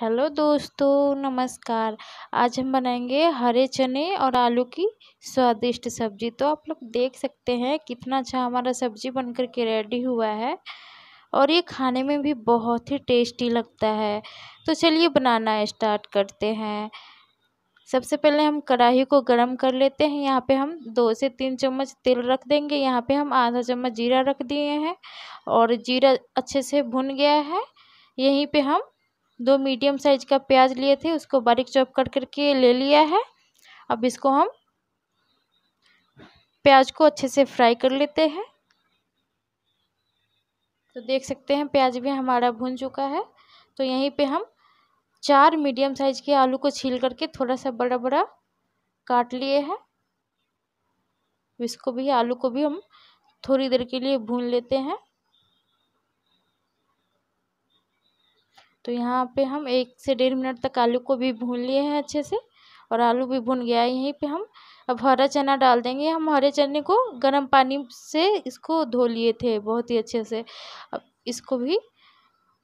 hello दोस्तों नमस्कार आज हम बनाएंगे हरे चने और आलू की स्वादिष्ट सब्जी तो आप लोग देख सकते हैं कितना अच्छा हमारा सब्जी बनकर के रेडी हुआ है और ये खाने में भी बहुत ही टेस्टी लगता है तो चलिए बनाना स्टार्ट करते हैं सबसे पहले हम कढ़ाई को गरम कर लेते हैं यहाँ पे हम दो से तीन चम्मच तेल रख देंगे यहाँ पे हम आधा चम्मच जीरा रख दिए हैं और जीरा अच्छे से भुन गया है यहीं पे हम दो मीडियम साइज का प्याज लिए थे उसको बारीक चॉप कर करके ले लिया है अब इसको हम प्याज को अच्छे से फ्राई कर लेते हैं तो देख सकते हैं प्याज भी हमारा भुन चुका है तो यहीं पे हम चार मीडियम साइज के आलू को छील करके थोड़ा सा बड़ा बड़ा काट लिए हैं इसको भी आलू को भी हम थोड़ी देर के लिए भून लेते हैं तो यहाँ पे हम एक से डेढ़ मिनट तक आलू को भी भून लिए हैं अच्छे से और आलू भी भून गया है यहीं पे हम अब हरा चना डाल देंगे हम हरे चने को गर्म पानी से इसको धो लिए थे बहुत ही अच्छे से अब इसको भी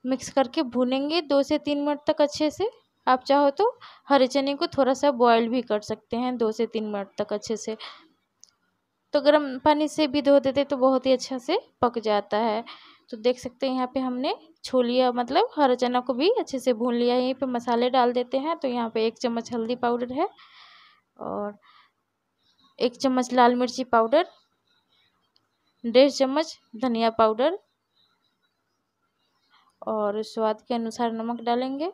मिक्स करके भूनेंगे दो से तीन मिनट तक अच्छे से आप चाहो तो हरे चने को थोड़ा सा बॉयल भी कर सकते हैं दो से तीन मिनट तक अच्छे से तो गर्म पानी से भी धो देते तो बहुत ही अच्छा से पक जाता है तो देख सकते हैं यहाँ पे हमने छोलिया मतलब हरा चना को भी अच्छे से भून लिया है यहीं पे मसाले डाल देते हैं तो यहाँ पे एक चम्मच हल्दी पाउडर है और एक चम्मच लाल मिर्ची पाउडर डेढ़ चम्मच धनिया पाउडर और स्वाद के अनुसार नमक डालेंगे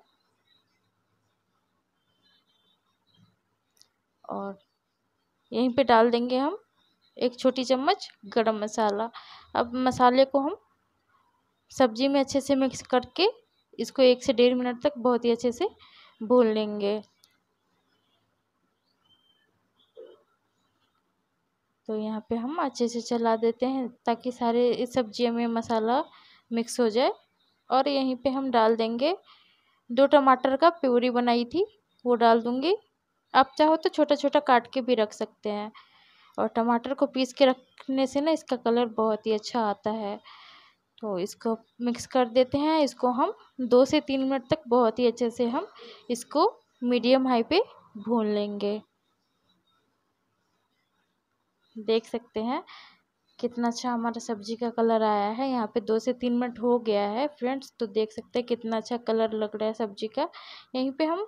और यहीं पे डाल देंगे हम एक छोटी चम्मच गरम मसाला अब मसाले को हम सब्जी में अच्छे से मिक्स करके इसको एक से डेढ़ मिनट तक बहुत ही अच्छे से भून लेंगे तो यहाँ पे हम अच्छे से चला देते हैं ताकि सारे सब्जियों में मसाला मिक्स हो जाए और यहीं पे हम डाल देंगे दो टमाटर का प्यूरी बनाई थी वो डाल दूँगी आप चाहो तो छोटा छोटा काट के भी रख सकते हैं और टमाटर को पीस के रखने से ना इसका कलर बहुत ही अच्छा आता है तो इसको मिक्स कर देते हैं इसको हम दो से तीन मिनट तक बहुत ही अच्छे से हम इसको मीडियम हाई पे भून लेंगे देख सकते हैं कितना अच्छा हमारा सब्जी का कलर आया है यहाँ पे दो से तीन मिनट हो गया है फ्रेंड्स तो देख सकते हैं कितना अच्छा कलर लग रहा है सब्जी का यहीं पे हम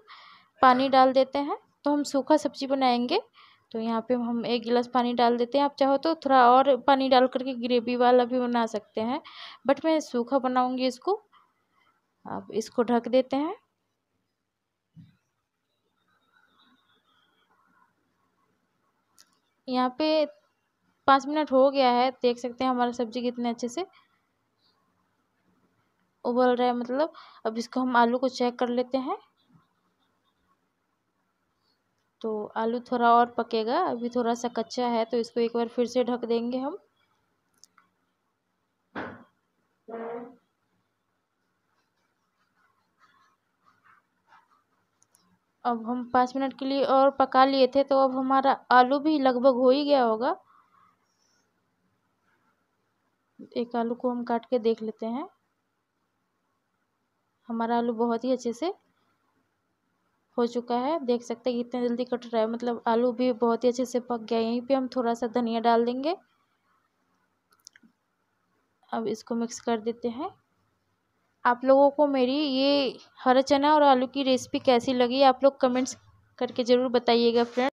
पानी डाल देते हैं तो हम सूखा सब्जी बनाएंगे तो यहाँ पे हम एक गिलास पानी डाल देते हैं आप चाहो तो थोड़ा और पानी डाल करके ग्रेवी वाला भी बना सकते हैं बट मैं सूखा बनाऊँगी इसको अब इसको ढक देते हैं यहाँ पे पाँच मिनट हो गया है देख सकते हैं हमारा सब्जी कितने अच्छे से उबल रहा है मतलब अब इसको हम आलू को चेक कर लेते हैं तो आलू थोड़ा और पकेगा अभी थोड़ा सा कच्चा है तो इसको एक बार फिर से ढक देंगे हम अब हम पाँच मिनट के लिए और पका लिए थे तो अब हमारा आलू भी लगभग हो ही गया होगा एक आलू को हम काट के देख लेते हैं हमारा आलू बहुत ही अच्छे से हो चुका है देख सकते हैं इतना जल्दी कट रहा है मतलब आलू भी बहुत ही अच्छे से पक गया यहीं पे हम थोड़ा सा धनिया डाल देंगे अब इसको मिक्स कर देते हैं आप लोगों को मेरी ये हरा चना और आलू की रेसिपी कैसी लगी आप लोग कमेंट्स करके ज़रूर बताइएगा फ्रेंड